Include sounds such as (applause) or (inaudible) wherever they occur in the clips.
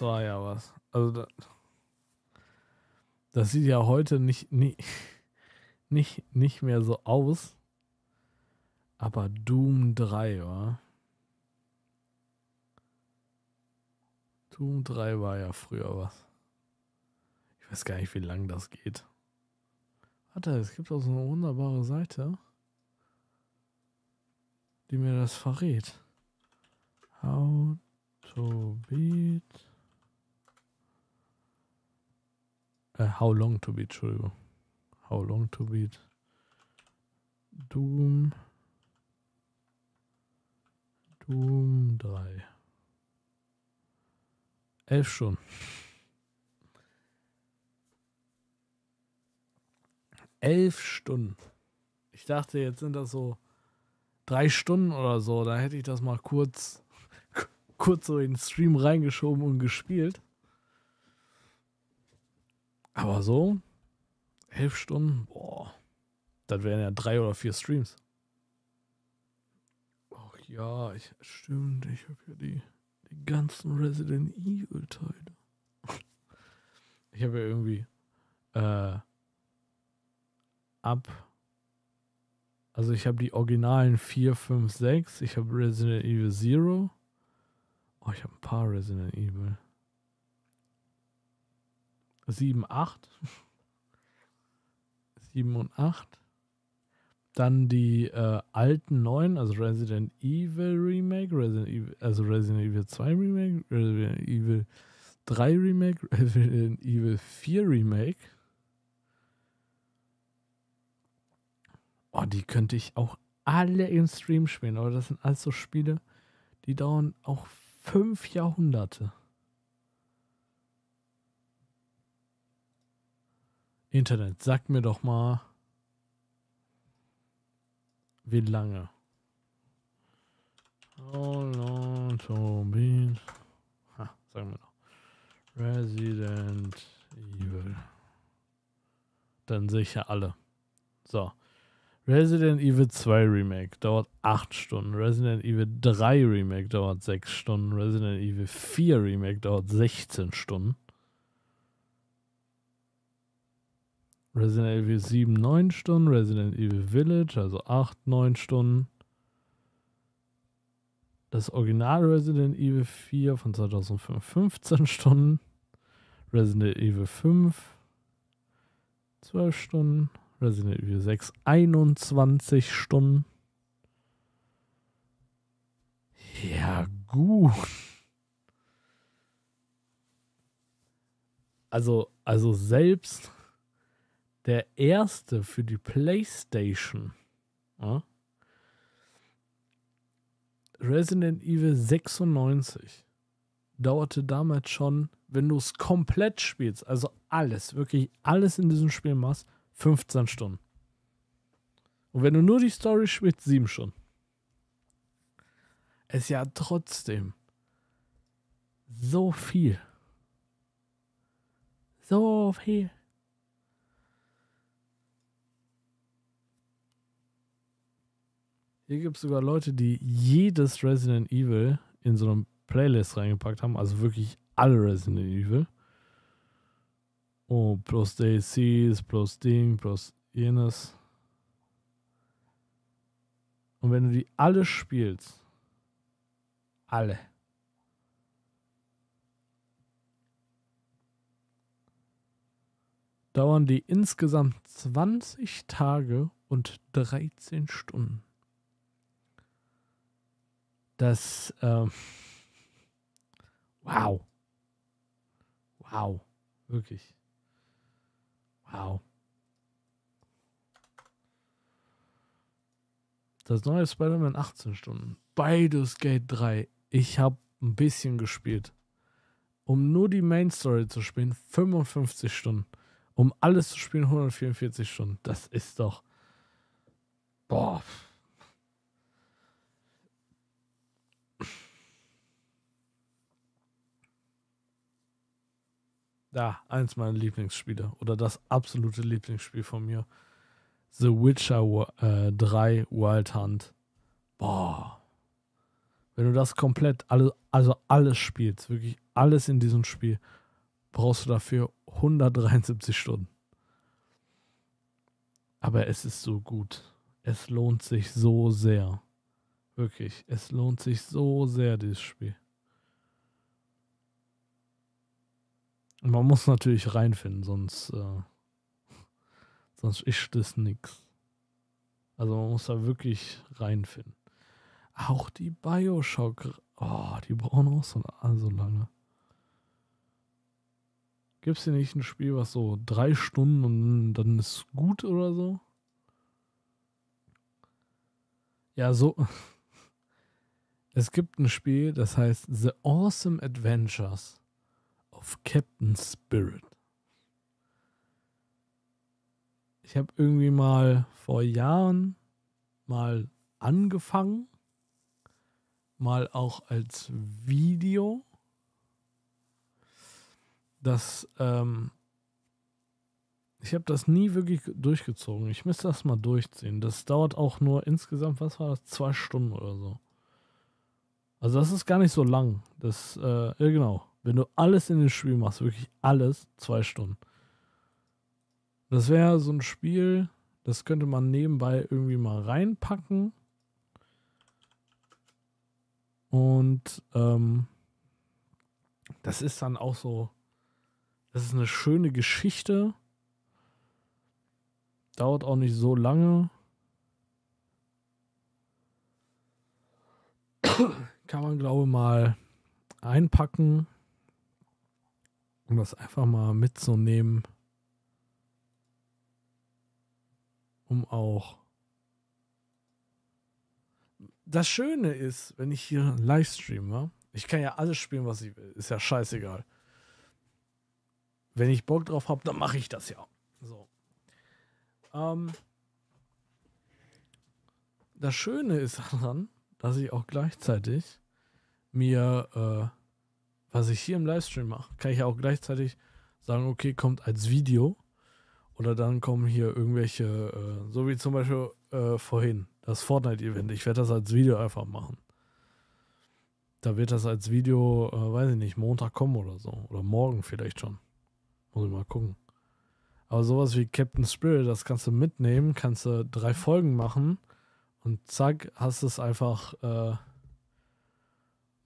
war ja was. Also das, das sieht ja heute nicht, nicht, (laughs) nicht, nicht mehr so aus. Aber Doom 3, war. Doom 3 war ja früher was. Ich weiß gar nicht, wie lang das geht. Warte, es gibt auch so eine wunderbare Seite, die mir das verrät. How to beat Äh, how long to beat, Entschuldigung. How long to beat. Doom. Doom 3. Elf Stunden. Elf Stunden. Ich dachte, jetzt sind das so drei Stunden oder so. Da hätte ich das mal kurz, (laughs) kurz so in den Stream reingeschoben und gespielt. Aber so, elf Stunden, boah, das wären ja drei oder vier Streams. Ach ja, ich, stimmt, ich habe ja die, die ganzen Resident Evil Teile. (laughs) Ich habe ja irgendwie äh, ab, also ich habe die originalen 4, 5, 6, ich habe Resident Evil 0. Oh, ich habe ein paar Resident Evil. 7, 8. 7 und 8. Dann die äh, alten neuen, also Resident Evil Remake, Resident Evil, also Resident Evil 2 Remake, Resident Evil 3 Remake, (laughs) Resident Evil 4 Remake. Oh, die könnte ich auch alle im Stream spielen, aber das sind alles so Spiele, die dauern auch fünf Jahrhunderte. Internet, sag mir doch mal, wie lange. How long to beat? Ha, sagen wir noch. Resident Evil. Dann sehe ich ja alle. So. Resident Evil 2 Remake dauert 8 Stunden. Resident Evil 3 Remake dauert 6 Stunden. Resident Evil 4 Remake dauert 16 Stunden. Resident Evil 7 9 Stunden, Resident Evil Village, also 8, 9 Stunden. Das Original Resident Evil 4 von 2005 15 Stunden. Resident Evil 5 12 Stunden. Resident Evil 6 21 Stunden. Ja, gut. Also, also selbst der erste für die PlayStation. Ja? Resident Evil 96 dauerte damals schon, wenn du es komplett spielst, also alles, wirklich alles in diesem Spiel machst, 15 Stunden. Und wenn du nur die Story spielst, 7 Stunden. Es Ist ja trotzdem so viel. So viel. Hier gibt es sogar Leute, die jedes Resident Evil in so einem Playlist reingepackt haben. Also wirklich alle Resident Evil. Oh, plus DLCs, plus Ding, plus jenes. Und wenn du die alle spielst, alle. Dauern die insgesamt 20 Tage und 13 Stunden dass. Ähm, wow. Wow. Wirklich. Wow. Das neue Spider-Man 18 Stunden. Baldur's Gate 3. Ich habe ein bisschen gespielt. Um nur die Main Story zu spielen, 55 Stunden. Um alles zu spielen, 144 Stunden. Das ist doch. Boah. ja, eins meiner Lieblingsspiele oder das absolute Lieblingsspiel von mir. The Witcher äh, 3 Wild Hunt. Boah. Wenn du das komplett, alles, also alles spielst, wirklich alles in diesem Spiel, brauchst du dafür 173 Stunden. Aber es ist so gut. Es lohnt sich so sehr. Wirklich, es lohnt sich so sehr, dieses Spiel. Und man muss natürlich reinfinden, sonst, äh, sonst ist das nix. Also man muss da wirklich reinfinden. Auch die Bioshock. Oh, die brauchen auch so, so lange. Gibt es hier nicht ein Spiel, was so drei Stunden und dann ist gut oder so? Ja, so. (laughs) Es gibt ein Spiel, das heißt The Awesome Adventures of Captain Spirit. Ich habe irgendwie mal vor Jahren mal angefangen, mal auch als Video. Das, ähm, ich habe das nie wirklich durchgezogen. Ich müsste das mal durchziehen. Das dauert auch nur insgesamt, was war das, zwei Stunden oder so. Also das ist gar nicht so lang. Das, äh, ja genau, wenn du alles in dem Spiel machst, wirklich alles, zwei Stunden. Das wäre so ein Spiel, das könnte man nebenbei irgendwie mal reinpacken. Und ähm, das ist dann auch so, das ist eine schöne Geschichte. Dauert auch nicht so lange. Kann man, glaube ich, mal einpacken um das einfach mal mitzunehmen, um auch. Das Schöne ist, wenn ich hier Livestream war, ich kann ja alles spielen, was ich will, ist ja scheißegal. Wenn ich Bock drauf habe, dann mache ich das ja. So. Ähm, das Schöne ist (laughs) daran, dass ich auch gleichzeitig mir äh, was ich hier im Livestream mache, kann ich ja auch gleichzeitig sagen, okay, kommt als Video oder dann kommen hier irgendwelche, äh, so wie zum Beispiel äh, vorhin, das Fortnite-Event. Ich werde das als Video einfach machen. Da wird das als Video, äh, weiß ich nicht, Montag kommen oder so. Oder morgen vielleicht schon. Muss ich mal gucken. Aber sowas wie Captain Spirit, das kannst du mitnehmen, kannst du drei Folgen machen und zack, hast es einfach äh,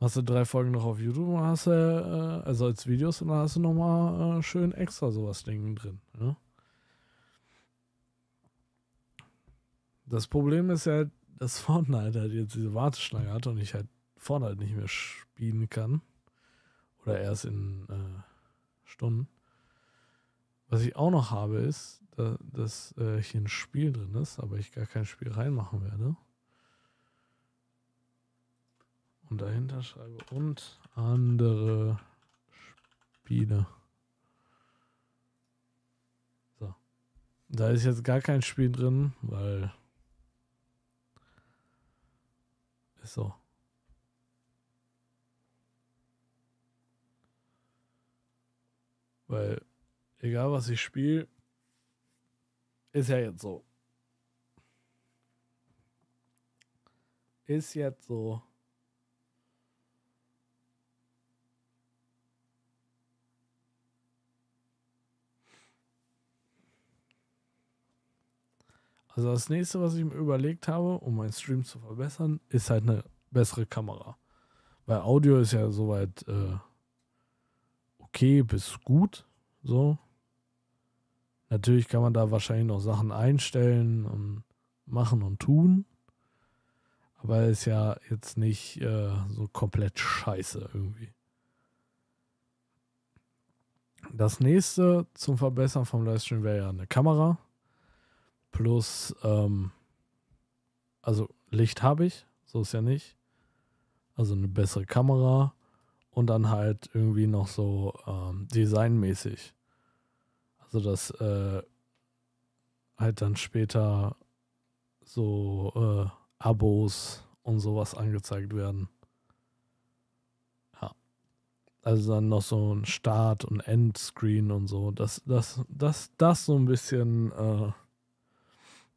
Hast du drei Folgen noch auf YouTube und hast du, äh, also als Videos und dann hast du nochmal äh, schön extra sowas Ding drin. Ja? Das Problem ist ja, halt, dass (laughs) Fortnite halt jetzt diese Warteschlange hat und ich halt Fortnite nicht mehr spielen kann. Oder erst in äh, Stunden. Was ich auch noch habe, ist, dass äh, hier ein Spiel drin ist, aber ich gar kein Spiel reinmachen werde und dahinter schreibe und andere Spiele. So. Da ist jetzt gar kein Spiel drin, weil. Ist so. Weil, egal was ich spiele, ist ja jetzt so. Ist jetzt so. Also das nächste, was ich mir überlegt habe, um meinen Stream zu verbessern, ist halt eine bessere Kamera. Weil Audio ist ja soweit äh, okay bis gut. So. Natürlich kann man da wahrscheinlich noch Sachen einstellen und machen und tun. Aber ist ja jetzt nicht äh, so komplett scheiße irgendwie. Das nächste zum Verbessern vom Livestream wäre ja eine Kamera. Plus, ähm, also Licht habe ich, so ist ja nicht. Also eine bessere Kamera und dann halt irgendwie noch so ähm, designmäßig. Also dass äh, halt dann später so äh, Abos und sowas angezeigt werden. Ja. Also dann noch so ein Start- und Endscreen und so, dass das, das, das so ein bisschen äh,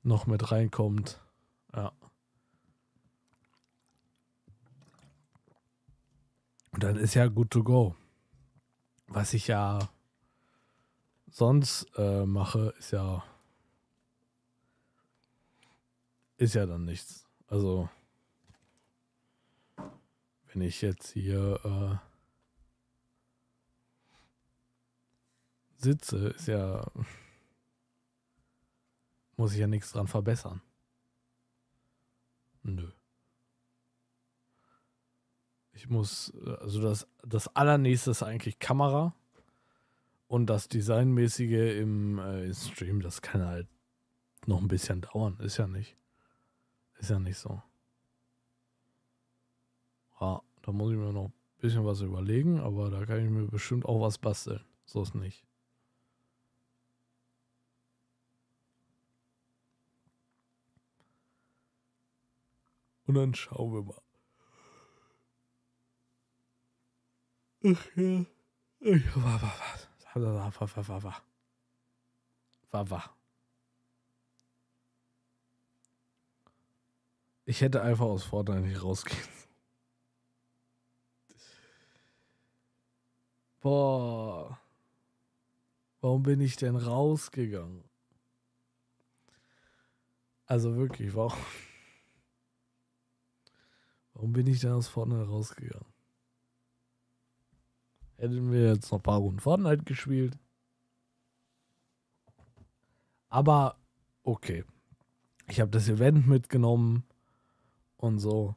noch mit reinkommt. Ja. Und dann ist ja good to go. Was ich ja sonst äh, mache, ist ja ist ja dann nichts. Also wenn ich jetzt hier äh, sitze, ist ja muss ich ja nichts dran verbessern. Nö. Ich muss, also das, das allernächste ist eigentlich Kamera. Und das Designmäßige im, äh, im Stream, das kann halt noch ein bisschen dauern. Ist ja nicht. Ist ja nicht so. Ja, da muss ich mir noch ein bisschen was überlegen, aber da kann ich mir bestimmt auch was basteln. So ist nicht. Und dann schauen wir mal. Ach ja. War, war, war. War, war, war, war. War, war. Ich hätte einfach aus Vorteil nicht rausgehen. Boah. Warum bin ich denn rausgegangen? Also wirklich, warum? Warum bin ich denn aus Fortnite rausgegangen? Hätten wir jetzt noch ein paar Runden Fortnite gespielt. Aber okay. Ich habe das Event mitgenommen und so.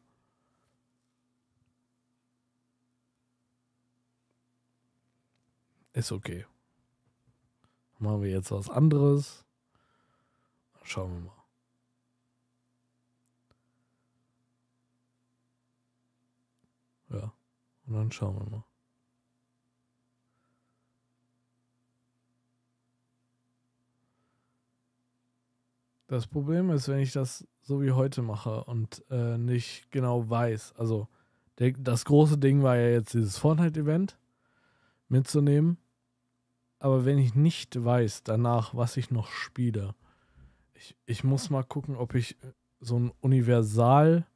Ist okay. Machen wir jetzt was anderes. Schauen wir mal. Und dann schauen wir mal. Das Problem ist, wenn ich das so wie heute mache und äh, nicht genau weiß, also der, das große Ding war ja jetzt dieses Fortnite-Event mitzunehmen, aber wenn ich nicht weiß danach, was ich noch spiele, ich, ich muss mal gucken, ob ich äh, so ein Universal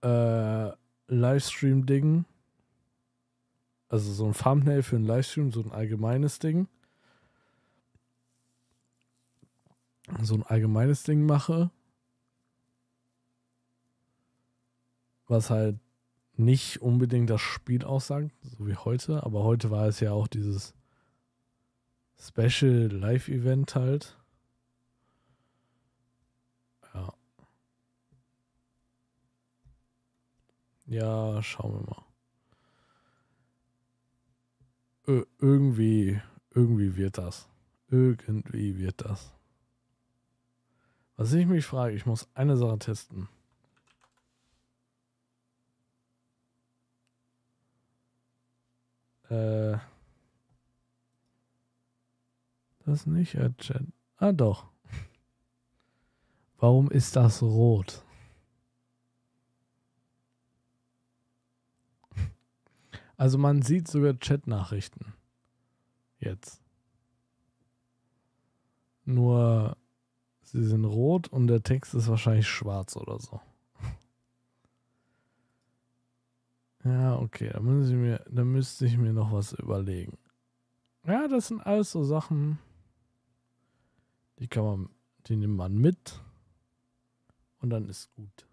äh, Livestream-Ding. Also so ein Thumbnail für ein Livestream, so ein allgemeines Ding. So ein allgemeines Ding mache. Was halt nicht unbedingt das Spiel aussagt, so wie heute. Aber heute war es ja auch dieses Special Live-Event halt. Ja, schauen wir mal. Ö irgendwie, irgendwie wird das. Irgendwie wird das. Was ich mich frage, ich muss eine Sache testen. Äh. Das nicht, Chat. Ah, doch. Warum ist das rot? Also man sieht sogar Chatnachrichten. Jetzt. Nur sie sind rot und der Text ist wahrscheinlich schwarz oder so. (laughs) Ja, okay, da, muss ich mir, müsste ich mir noch was überlegen. Ja, das sind alles so Sachen, die kann man, die nimmt man mit und dann ist gut.